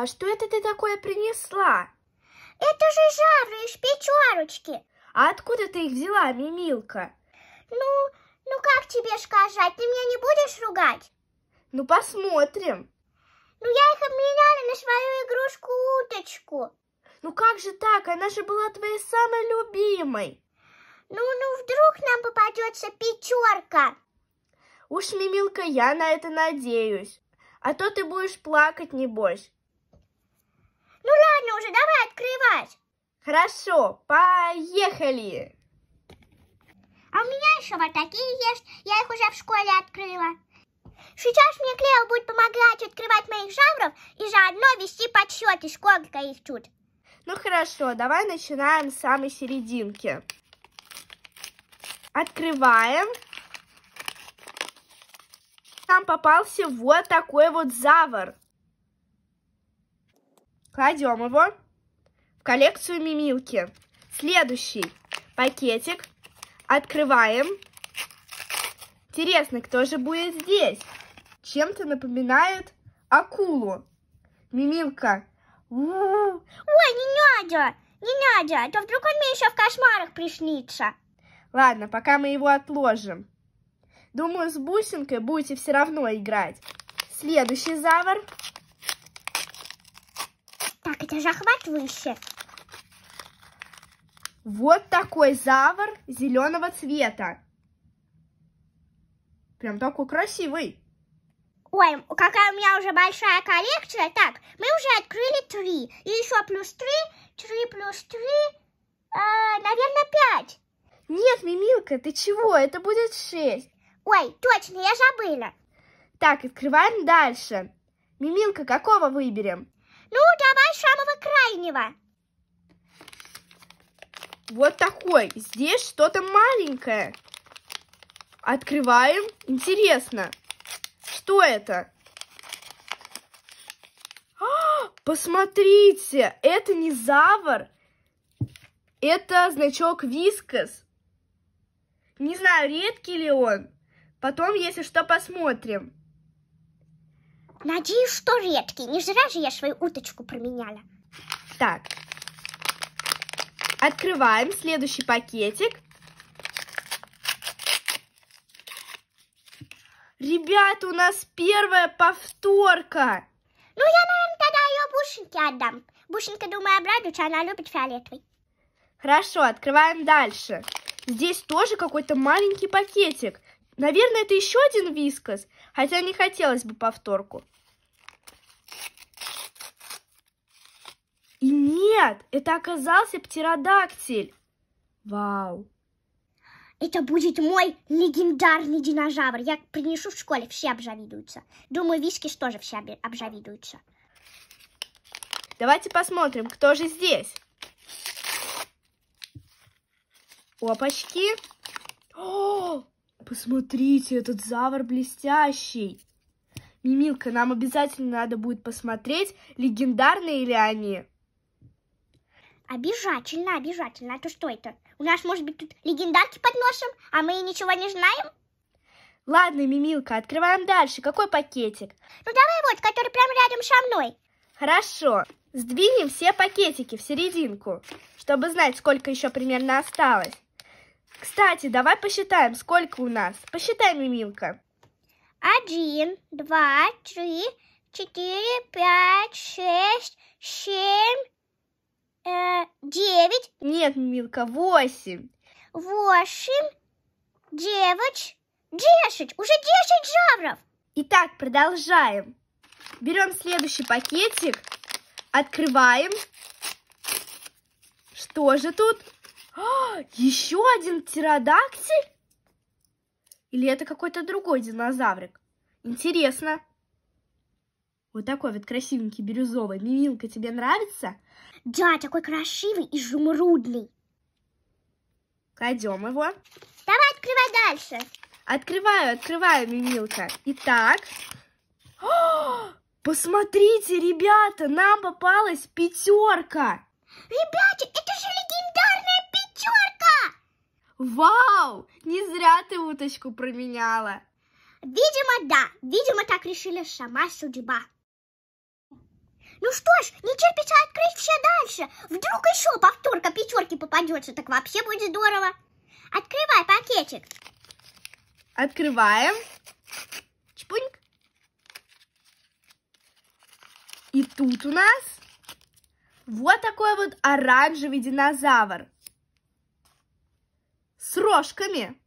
А что это ты такое принесла? Это же жары из печерочки. А откуда ты их взяла, Мимилка? Ну, ну как тебе сказать, ты меня не будешь ругать? Ну посмотрим. Ну я их обменяла на свою игрушку-уточку. Ну как же так, она же была твоей самой любимой. Ну, ну вдруг нам попадется пятерка. Уж, Мимилка, я на это надеюсь. А то ты будешь плакать, небось. Ну ладно уже, давай открывать. Хорошо, поехали. А у меня еще вот такие есть. Я их уже в школе открыла. Сейчас мне Клео будет помогать открывать моих жабров и заодно вести подсчеты, сколько их тут. Ну хорошо, давай начинаем с самой серединки. Открываем. Там попался вот такой вот завор. Кладем его в коллекцию мимилки. Следующий пакетик открываем. Интересно, кто же будет здесь? Чем-то напоминает акулу. Мимилка. Ой, не надо, не надо, а то вдруг он мне еще в кошмарах пришнится. Ладно, пока мы его отложим. Думаю, с бусинкой будете все равно играть. Следующий завар. Это же охват выше. Вот такой завор зеленого цвета. Прям такой красивый. Ой, какая у меня уже большая коллекция. Так, мы уже открыли три. И еще плюс три, три плюс три, э, наверное, пять. Нет, Мимилка, ты чего? Это будет шесть. Ой, точно, я забыла. Так, открываем дальше. Мимилка, какого выберем? Ну, давай самого крайнего. Вот такой. Здесь что-то маленькое. Открываем. Интересно. Что это? А, посмотрите, это не завар. Это значок вискас. Не знаю, редкий ли он. Потом, если что, посмотрим. Надеюсь, что редкий. Не зря же я свою уточку променяла. Так. Открываем следующий пакетик. Ребята, у нас первая повторка. Ну, я, наверное, тогда ее Бушеньке отдам. Бушенька, думаю, обрадуется, она любит фиолетовый. Хорошо, открываем дальше. Здесь тоже какой-то маленький пакетик. Наверное, это еще один вискас. Хотя не хотелось бы повторку. И нет, это оказался птеродактиль. Вау. Это будет мой легендарный динозавр. Я принесу в школе, все обжавидуются. Думаю, вискис тоже все обжавидуются. Давайте посмотрим, кто же здесь. Опачки. О, Посмотрите, этот завар блестящий. Мимилка, нам обязательно надо будет посмотреть, легендарные ли они. Обязательно, обязательно. А то что это? У нас, может быть, тут легендарки под носом, а мы ничего не знаем? Ладно, Мимилка, открываем дальше. Какой пакетик? Ну, давай вот, который прямо рядом со мной. Хорошо. Сдвинем все пакетики в серединку, чтобы знать, сколько еще примерно осталось. Кстати, давай посчитаем, сколько у нас. Посчитай, Милка. Один, два, три, четыре, пять, шесть, семь, э, девять. Нет, Милка, восемь. Восемь, девять, десять. Уже десять жавров. Итак, продолжаем. Берем следующий пакетик, открываем. Что же тут? еще один птеродактиль? Или это какой-то другой динозаврик? Интересно. Вот такой вот красивенький бирюзовый. Мимилка, тебе нравится? Да, такой красивый и жумрудный. Кладем его. Давай открывай дальше. Открываю, открываю, Мимилка. Итак, О, посмотрите, ребята, нам попалась пятерка. Ребята, Вау! Не зря ты уточку променяла. Видимо, да. Видимо, так решила сама судьба. Ну что ж, не терпится открыть все дальше. Вдруг еще повторка пятерки попадется, так вообще будет здорово. Открывай пакетик. Открываем. Чпуньк. И тут у нас вот такой вот оранжевый динозавр с рожками.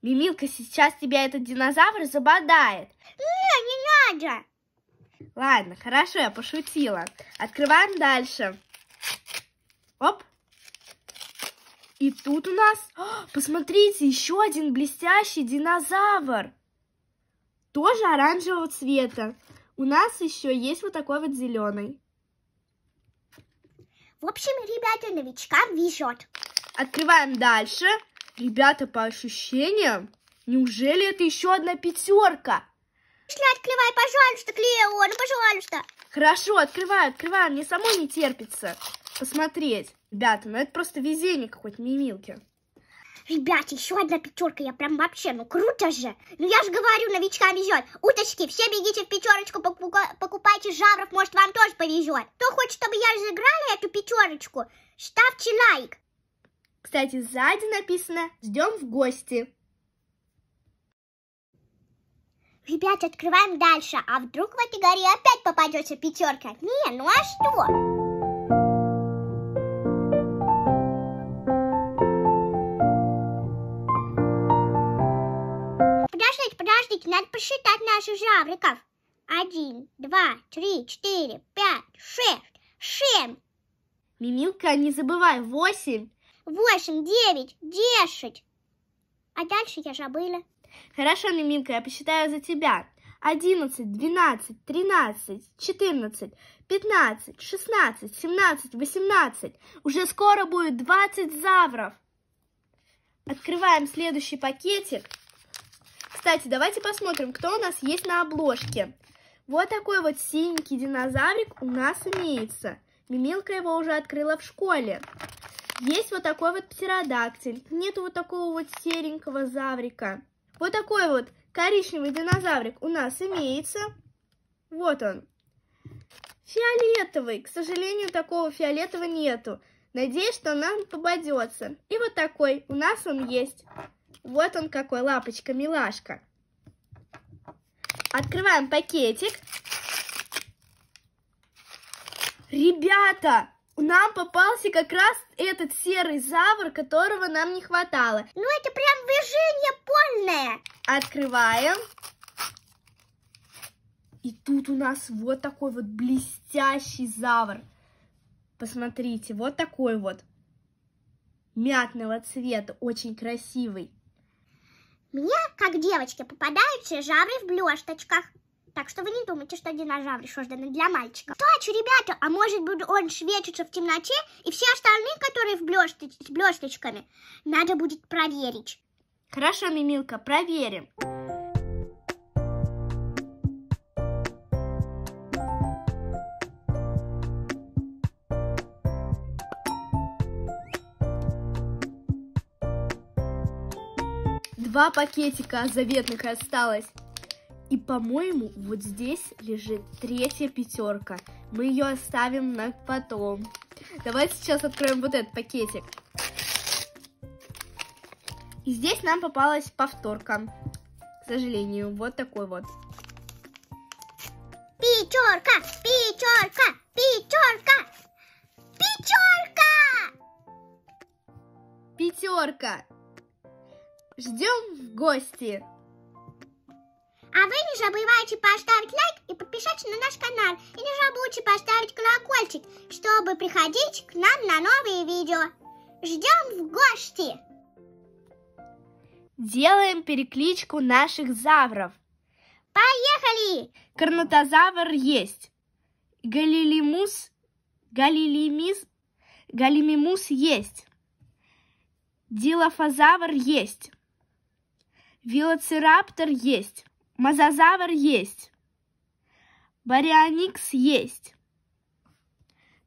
Мимилка, сейчас тебя этот динозавр забодает. Не, не надо. Ладно, хорошо, я пошутила. Открываем дальше. Оп. И тут у нас, О, а, посмотрите, еще один блестящий динозавр. Тоже оранжевого цвета. У нас еще есть вот такой вот зеленый. В общем, ребята, новичкам везет. Открываем дальше. Ребята, по ощущениям, неужели это еще одна пятерка? Пошли, открывай, пожалуйста, Клео, ну пожалуйста. Хорошо, открываю, открываю, мне самой не терпится посмотреть. Ребята, ну это просто везение какой-то мимилки. Ребят, еще одна пятерка, я прям вообще, ну круто же. Ну я же говорю, новичкам везет. Уточки, все бегите в пятерочку, покупайте жабров, может вам тоже повезет. Кто хочет, чтобы я разыграла эту пятерочку, ставьте лайк. Кстати, сзади написано «Ждем в гости». Ребята, открываем дальше. А вдруг в этой горе опять попадется пятерка? Не, ну а что? Подождите, подождите, надо посчитать наших жабриков. Один, два, три, четыре, пять, шесть, семь. Мимилка, не забывай, восемь восемь, девять, десять. А дальше я забыла. Хорошо, Мимимка, я посчитаю за тебя. Одиннадцать, двенадцать, тринадцать, четырнадцать, пятнадцать, шестнадцать, семнадцать, восемнадцать. Уже скоро будет двадцать завров. Открываем следующий пакетик. Кстати, давайте посмотрим, кто у нас есть на обложке. Вот такой вот синенький динозаврик у нас имеется. Мимилка его уже открыла в школе. Есть вот такой вот птеродактиль. Нет вот такого вот серенького заврика. Вот такой вот коричневый динозаврик у нас имеется. Вот он. Фиолетовый. К сожалению, такого фиолетового нету. Надеюсь, что нам попадется. И вот такой. У нас он есть. Вот он какой, лапочка-милашка. Открываем пакетик. Ребята, нам попался как раз этот серый завр, которого нам не хватало. Ну, это прям движение полное. Открываем. И тут у нас вот такой вот блестящий завр. Посмотрите, вот такой вот. Мятного цвета, очень красивый. Мне, как девочке, попадаются жавры в блесточках. Так что вы не думайте, что динозавры созданы для мальчиков. Точно, ребята, а может быть он светится в темноте, и все остальные, которые в блесточ с блесточками, надо будет проверить. Хорошо, Мимилка, проверим. Два пакетика заветных осталось. И, по-моему, вот здесь лежит третья пятерка. Мы ее оставим на потом. Давай сейчас откроем вот этот пакетик. И здесь нам попалась повторка. К сожалению, вот такой вот. Пятерка, пятерка, пятерка, пятерка! Пятерка! Ждем в гости! А вы не забывайте поставить лайк и подписаться на наш канал. И не забудьте поставить колокольчик, чтобы приходить к нам на новые видео. Ждем в гости! Делаем перекличку наших завров. Поехали! Карнотозавр есть. Галилимус, Галилимис, Галимимус есть. Дилофозавр есть. Велоцираптор есть. Мозазавр есть. Барионикс есть.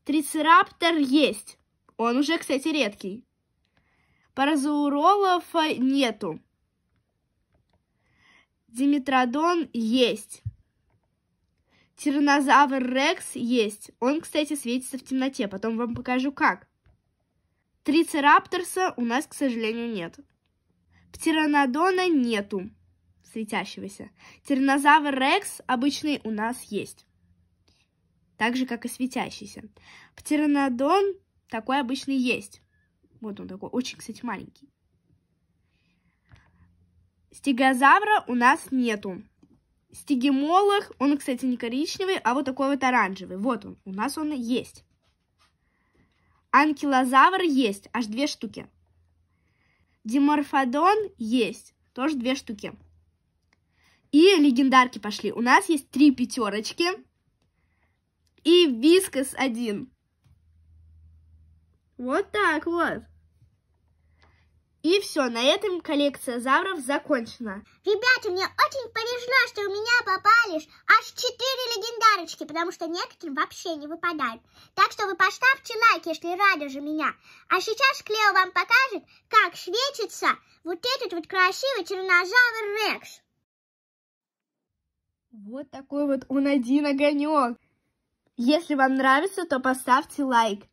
Трицераптор есть. Он уже, кстати, редкий. Паразауролов э, нету. Димитродон есть. Тиранозавр Рекс есть. Он, кстати, светится в темноте. Потом вам покажу, как. Трицерапторса у нас, к сожалению, нет. Птеранодона нету светящегося. Тираннозавр Рекс обычный у нас есть. Так же, как и светящийся. Птеранодон такой обычный есть. Вот он такой, очень, кстати, маленький. Стегозавра у нас нету. Стигемолог, он, кстати, не коричневый, а вот такой вот оранжевый. Вот он, у нас он есть. Анкилозавр есть, аж две штуки. Диморфодон есть, тоже две штуки. И легендарки пошли. У нас есть три пятерочки. И вискас один. Вот так вот. И все, на этом коллекция завров закончена. Ребята, мне очень повезло, что у меня попались аж четыре легендарочки, потому что некоторым вообще не выпадают. Так что вы поставьте лайк, если рады же меня. А сейчас Клео вам покажет, как светится вот этот вот красивый чернозавр Рекс. Вот такой вот он один огонек. Если вам нравится, то поставьте лайк.